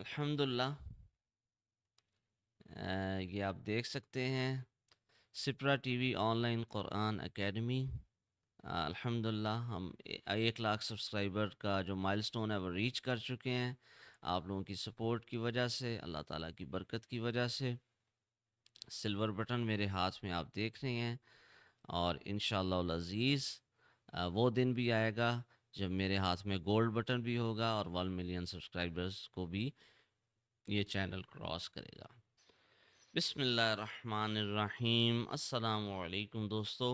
अल्हम्दुलिल्लाह ये आप देख सकते हैं सिप्रा टीवी ऑनलाइन क़ुरान एकेडमी अल्हम्दुलिल्लाह हम एक लाख सब्सक्राइबर का जो माइलस्टोन है वो रीच कर चुके हैं आप लोगों की सपोर्ट की वजह से अल्लाह ताला की बरकत की वजह से सिल्वर बटन मेरे हाथ में आप देख रहे हैं और इन अज़ीज़ वो दिन भी आएगा जब मेरे हाथ में गोल्ड बटन भी होगा और वन मिलियन सब्सक्राइबर्स को भी ये चैनल क्रॉस करेगा बिसमीम अलकुम दोस्तों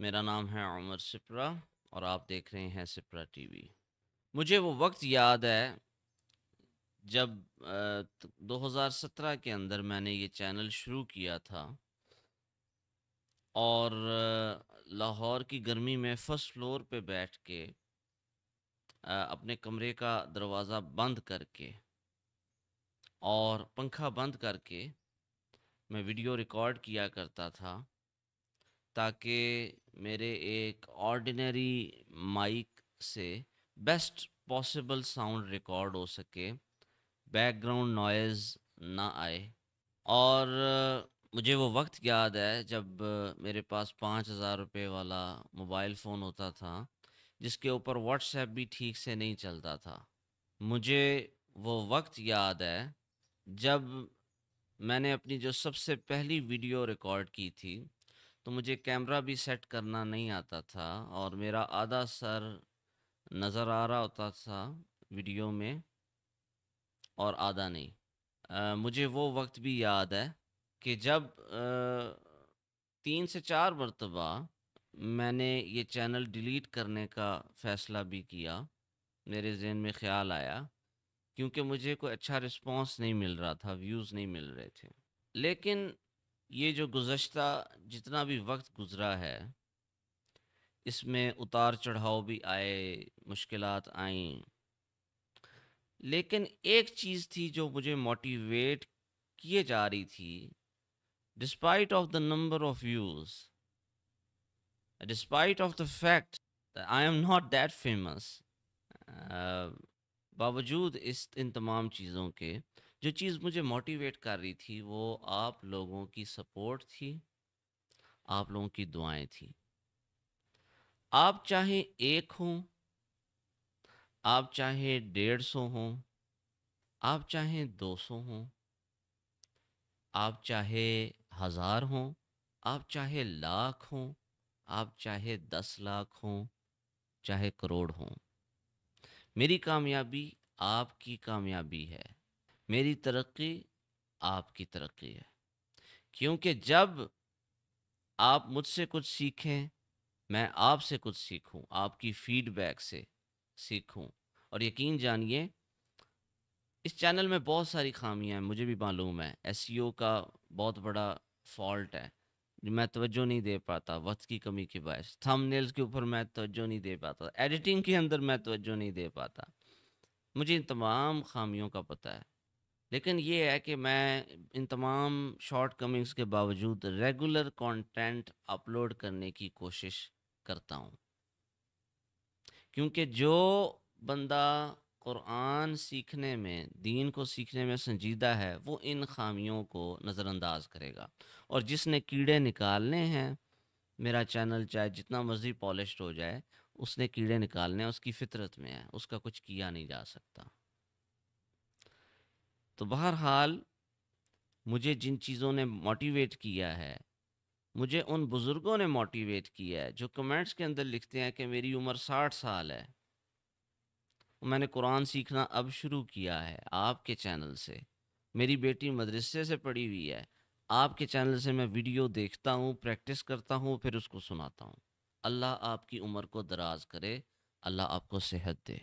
मेरा नाम है उमर सिप्रा और आप देख रहे हैं सिप्रा टीवी मुझे वो वक्त याद है जब आ, 2017 के अंदर मैंने ये चैनल शुरू किया था और लाहौर की गर्मी में फर्स्ट फ्लोर पे बैठ के अपने कमरे का दरवाज़ा बंद करके और पंखा बंद करके मैं वीडियो रिकॉर्ड किया करता था ताकि मेरे एक ऑर्डिनरी माइक से बेस्ट पॉसिबल साउंड रिकॉर्ड हो सके बैकग्राउंड नॉइज़ ना आए और मुझे वो वक्त याद है जब मेरे पास पाँच हज़ार रुपये वाला मोबाइल फ़ोन होता था जिसके ऊपर व्हाट्सएप भी ठीक से नहीं चलता था मुझे वो वक्त याद है जब मैंने अपनी जो सबसे पहली वीडियो रिकॉर्ड की थी तो मुझे कैमरा भी सेट करना नहीं आता था और मेरा आधा सर नज़र आ रहा होता था वीडियो में और आधा नहीं आ, मुझे वो वक्त भी याद है कि जब आ, तीन से चार मरतबा मैंने ये चैनल डिलीट करने का फ़ैसला भी किया मेरे जहन में ख्याल आया क्योंकि मुझे कोई अच्छा रिस्पांस नहीं मिल रहा था व्यूज़ नहीं मिल रहे थे लेकिन ये जो गुज्त जितना भी वक्त गुज़रा है इसमें उतार चढ़ाव भी आए मुश्किल आईं लेकिन एक चीज़ थी जो मुझे मोटिवेट किए जा रही थी despite of the number of views Uh, despite of the fact that I am not that famous, uh, बावजूद इस इन तमाम चीज़ों के जो चीज़ मुझे मोटिवेट कर रही थी वो आप लोगों की सपोर्ट थी आप लोगों की दुआएं थी आप चाहे एक हों आप चाहे डेढ़ सौ हों आप चाहे दो सौ हों आप चाहे हज़ार हों आप चाहे लाख हों आप चाहे दस लाख हों चाहे करोड़ हों मेरी कामयाबी आपकी कामयाबी है मेरी तरक्की आपकी तरक्की है क्योंकि जब आप मुझसे कुछ सीखें मैं आपसे कुछ सीखूं आपकी फीडबैक से सीखूं और यकीन जानिए इस चैनल में बहुत सारी खामियां हैं मुझे भी मालूम है एस का बहुत बड़ा फॉल्ट है मैं तवज्जो नहीं दे पाता वक्त की कमी के बायस थंबनेल्स के ऊपर मैं तवज्जो नहीं दे पाता एडिटिंग के अंदर मैं तवज्जो नहीं दे पाता मुझे इन तमाम खामियों का पता है लेकिन ये है कि मैं इन तमाम शॉर्ट कमिंग्स के बावजूद रेगुलर कंटेंट अपलोड करने की कोशिश करता हूँ क्योंकि जो बंदा क़ुरान सीखने में दीन को सीखने में संजीदा है वो इन खामियों को नज़रअंदाज करेगा और जिसने कीड़े निकालने हैं मेरा चैनल चाहे जितना मर्ज़ी पॉलिश हो जाए उसने कीड़े निकालने उसकी फितरत में है उसका कुछ किया नहीं जा सकता तो बहरहाल मुझे जिन चीज़ों ने मोटिवेट किया है मुझे उन बुज़ुर्गों ने मोटिवेट किया है जो कमेंट्स के अंदर लिखते हैं कि मेरी उम्र साठ साल है मैंने कुरान सीखना अब शुरू किया है आपके चैनल से मेरी बेटी मदरसे से पढ़ी हुई है आपके चैनल से मैं वीडियो देखता हूँ प्रैक्टिस करता हूँ फिर उसको सुनाता हूँ अल्लाह आपकी उम्र को दराज करे अल्लाह आपको सेहत दे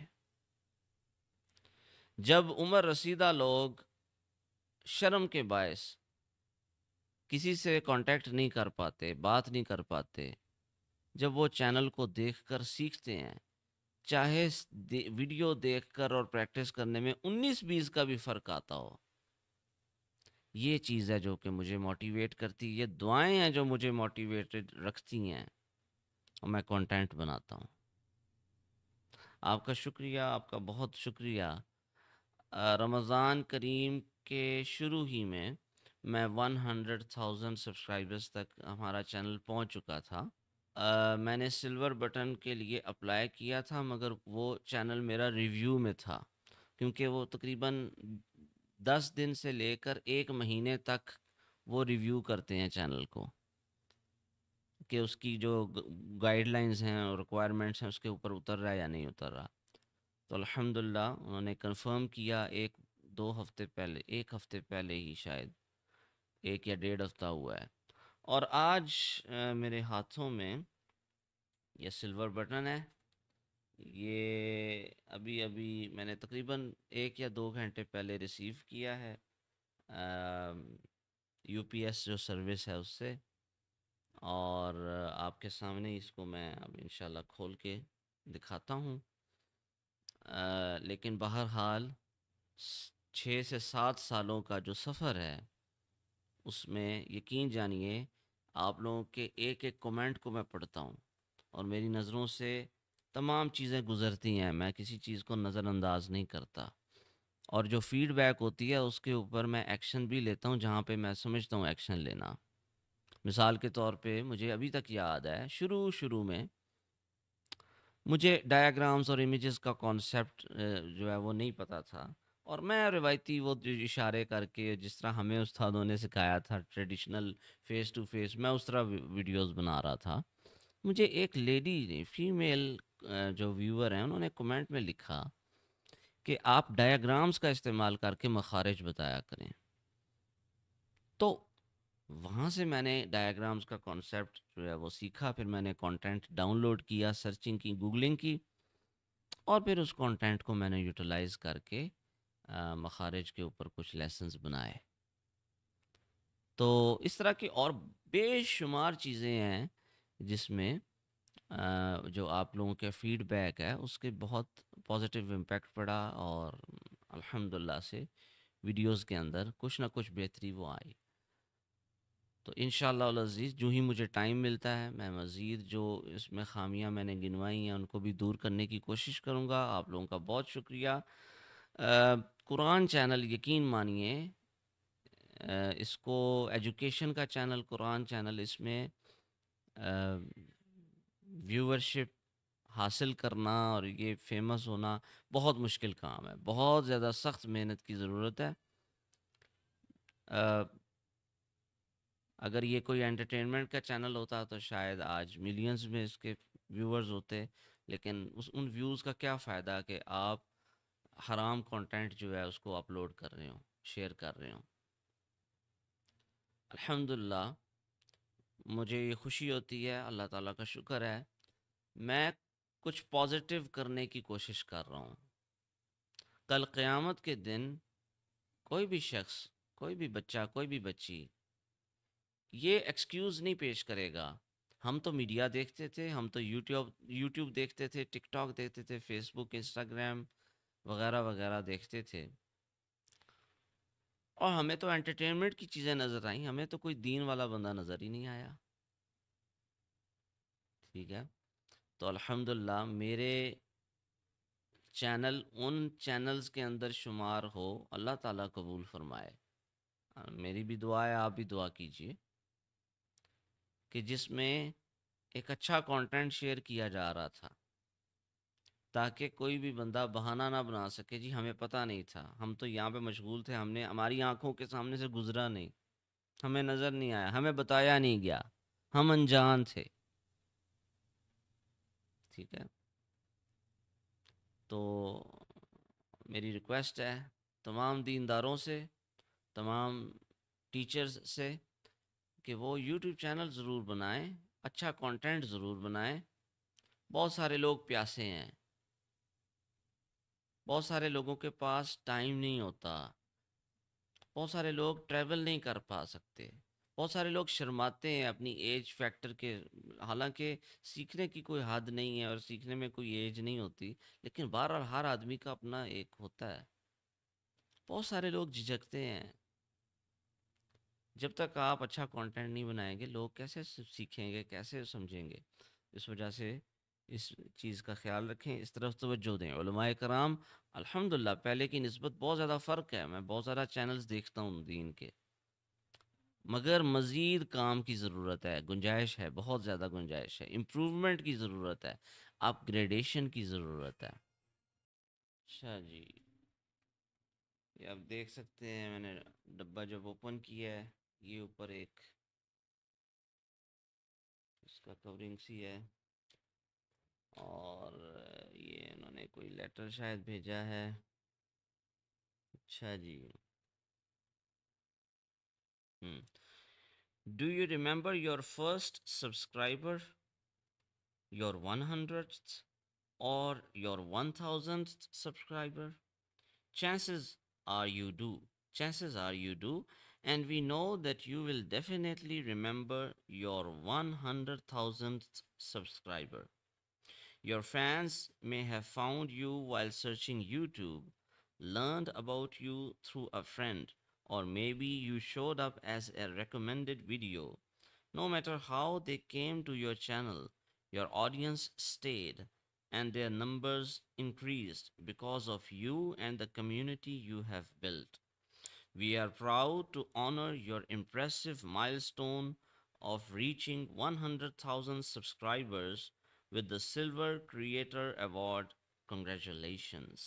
जब उम्र रसीदा लोग शर्म के बायस किसी से कांटेक्ट नहीं कर पाते बात नहीं कर पाते जब वो चैनल को देखकर सीखते हैं चाहे दे, वीडियो देखकर और प्रैक्टिस करने में 19-20 का भी फ़र्क आता हो ये चीज़ है जो कि मुझे मोटिवेट करती है ये दुआएं हैं जो मुझे मोटिवेटेड रखती हैं और मैं कंटेंट बनाता हूँ आपका शुक्रिया आपका बहुत शुक्रिया रमज़ान करीम के शुरू ही में मैं 100,000 सब्सक्राइबर्स तक हमारा चैनल पहुँच चुका था मैंने सिल्वर बटन के लिए अप्लाई किया था मगर वो चैनल मेरा रिव्यू में था क्योंकि वो तकरीबन दस दिन से लेकर एक महीने तक वो रिव्यू करते हैं चैनल को कि उसकी जो गाइडलाइंस हैं और रिक्वायरमेंट्स हैं उसके ऊपर उतर रहा है या नहीं उतर रहा तो अल्हम्दुलिल्लाह उन्होंने कंफर्म किया एक दो हफ्ते पहले एक हफ्ते पहले ही शायद एक या डेढ़ हफ्ता हुआ है और आज मेरे हाथों में यह सिल्वर बटन है ये अभी अभी मैंने तकरीबन एक या दो घंटे पहले रिसीव किया है यूपीएस जो सर्विस है उससे और आपके सामने इसको मैं अब इंशाल्लाह खोल के दिखाता हूँ लेकिन बहरहाल छः से सात सालों का जो सफ़र है उसमें यकीन जानिए आप लोगों के एक एक कमेंट को मैं पढ़ता हूँ और मेरी नज़रों से तमाम चीज़ें गुजरती हैं मैं किसी चीज़ को नज़रअंदाज नहीं करता और जो फीडबैक होती है उसके ऊपर मैं एक्शन भी लेता हूँ जहाँ पे मैं समझता हूँ एक्शन लेना मिसाल के तौर पे मुझे अभी तक याद है शुरू शुरू में मुझे डायग्राम्स और इमेजेस का कॉन्सेप्ट जो है वो नहीं पता था और मैं रिवायती वो जो इशारे करके जिस तरह हमें उस्तादों ने सिखाया था ट्रेडिशनल फेस टू फेस मैं उस तरह वीडियोस बना रहा था मुझे एक लेडी ने फीमेल जो व्यूअर हैं उन्होंने कमेंट में लिखा कि आप डायग्राम्स का इस्तेमाल करके मखारज बताया करें तो वहाँ से मैंने डायग्राम्स का कॉन्सेप्ट जो है वो सीखा फिर मैंने कंटेंट डाउनलोड किया सर्चिंग की गूगलिंग की और फिर उस कंटेंट को मैंने यूटिलाइज करके मखारज के ऊपर कुछ लेसन बनाए तो इस तरह की और बेशुमार चीज़ें हैं जिसमें जो आप लोगों के फीडबैक है उसके बहुत पॉजिटिव इम्पेक्ट पड़ा और अल्हम्दुलिल्लाह से वीडियोस के अंदर कुछ ना कुछ बेहतरी वो आई तो इन शजीज़ जो ही मुझे टाइम मिलता है मैं मज़ीद जो इसमें खामियां मैंने गिनवाई हैं उनको भी दूर करने की कोशिश करूँगा आप लोगों का बहुत शुक्रिया कुरान चैनल यकीन मानिए इसको एजुकेशन का चैनल कुरान चैनल इसमें व्यूअरशिप हासिल करना और ये फेमस होना बहुत मुश्किल काम है बहुत ज़्यादा सख्त मेहनत की ज़रूरत है आ, अगर ये कोई एंटरटेनमेंट का चैनल होता तो शायद आज मिलियंस में इसके व्यूअर्स होते लेकिन उस उन व्यूज़ का क्या फ़ायदा कि आप हराम कंटेंट जो है उसको अपलोड कर रहे हो शेयर कर रहे हो अल्हम्दुलिल्लाह मुझे ये खुशी होती है अल्लाह ताला का शुक्र है मैं कुछ पॉजिटिव करने की कोशिश कर रहा हूँ कल क़यामत के दिन कोई भी शख्स कोई भी बच्चा कोई भी बच्ची ये एक्सक्यूज़ नहीं पेश करेगा हम तो मीडिया देखते थे हम तो यूट्यूब यूट्यूब देखते थे टिकटॉक देखते थे फेसबुक इंस्टाग्राम वगैरह वगैरह देखते थे और हमें तो एंटरटेनमेंट की चीज़ें नज़र आई हमें तो कोई दीन वाला बंदा नज़र ही नहीं आया ठीक है तो अल्हम्दुलिल्लाह मेरे चैनल उन चैनल्स के अंदर शुमार हो अल्लाह ताला कबूल फरमाए मेरी भी दुआ है आप भी दुआ कीजिए कि जिसमें एक अच्छा कंटेंट शेयर किया जा रहा था ताकि कोई भी बंदा बहाना ना बना सके जी हमें पता नहीं था हम तो यहाँ पे मशगूल थे हमने हमारी आंखों के सामने से गुजरा नहीं हमें नज़र नहीं आया हमें बताया नहीं गया हम अनजान थे ठीक है तो मेरी रिक्वेस्ट है तमाम दीनदारों से तमाम टीचर्स से कि वो यूट्यूब चैनल ज़रूर बनाएं अच्छा कंटेंट ज़रूर बनाएं बहुत सारे लोग प्यासे हैं बहुत सारे लोगों के पास टाइम नहीं होता बहुत सारे लोग ट्रैवल नहीं कर पा सकते बहुत सारे लोग शर्माते हैं अपनी एज फैक्टर के हालांकि सीखने की कोई हद नहीं है और सीखने में कोई एज नहीं होती लेकिन बहरहाल हर आदमी का अपना एक होता है बहुत सारे लोग झिझकते हैं जब तक आप अच्छा कंटेंट नहीं बनाएंगे लोग कैसे सीखेंगे कैसे समझेंगे इस वजह से इस चीज़ का ख्याल रखें इस तरफ तोज्जो दें कराम अल्हम्दुलिल्लाह पहले की नस्बत बहुत ज़्यादा फ़र्क है मैं बहुत सारा चैनल्स देखता हूँ दीन के मगर मज़ीद काम की ज़रूरत है गुंजाइश है बहुत ज़्यादा गुंजाइश है इम्प्रूवमेंट की ज़रूरत है अपग्रेडेशन की ज़रूरत है अच्छा जी ये आप देख सकते हैं मैंने डब्बा जब ओपन किया है ये ऊपर एक इसका कवरिंग सी है और ये इन्होंने कोई लेटर शायद भेजा है अच्छा जी do you remember your first subscriber your one hundred और your one thousand subscriber chances are you do chances are you do and we know that you will definitely remember your one hundred thousand subscriber Your fans may have found you while searching YouTube, learned about you through a friend, or maybe you showed up as a recommended video. No matter how they came to your channel, your audience stayed and their numbers increased because of you and the community you have built. We are proud to honor your impressive milestone of reaching 100,000 subscribers with the Silver Creator Award. Congratulations.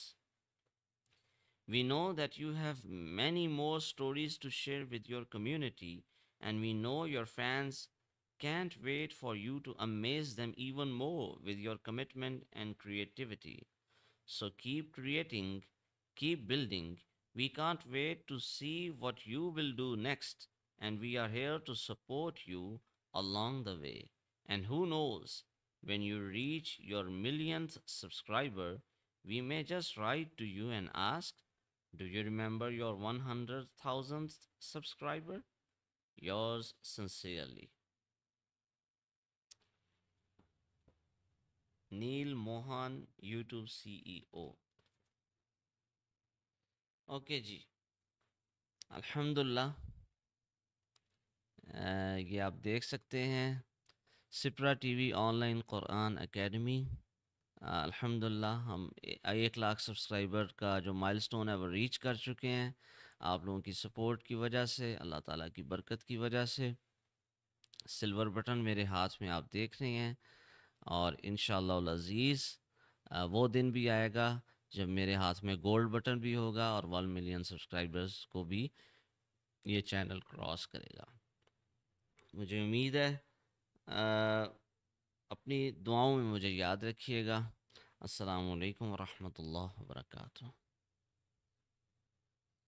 We know that you have many more stories to share with your community, and we know your fans can't wait for you to amaze them even more with your commitment and creativity. So keep creating, keep building. We can't wait to see what you will do next, and we are here to support you along the way. And who knows, when you reach your millionth subscriber, we may just write to you and ask, Do you remember your 100,000th subscriber? Yours sincerely. Neil Mohan, YouTube CEO. Okay Alhamdulillah. अल्हम्दुलिल्लाह uh, ये आप देख सकते हैं सिप्रा TV online कुरान academy अल्हम्दुलिल्लाह हम एक लाख सब्सक्राइबर का जो माइलस्टोन है वो रीच कर चुके हैं आप लोगों की सपोर्ट की वजह से अल्लाह ताला की बरकत की वजह से सिल्वर बटन मेरे हाथ में आप देख रहे हैं और इन शज़ीज़ वो दिन भी आएगा जब मेरे हाथ में गोल्ड बटन भी होगा और वन मिलियन सब्सक्राइबर्स को भी ये चैनल क्रॉस करेगा मुझे उम्मीद है अपनी दुआओं में मुझे याद रखिएगा अस्सलाम वालेकुम रहमतुल्लाहि व बरकातहू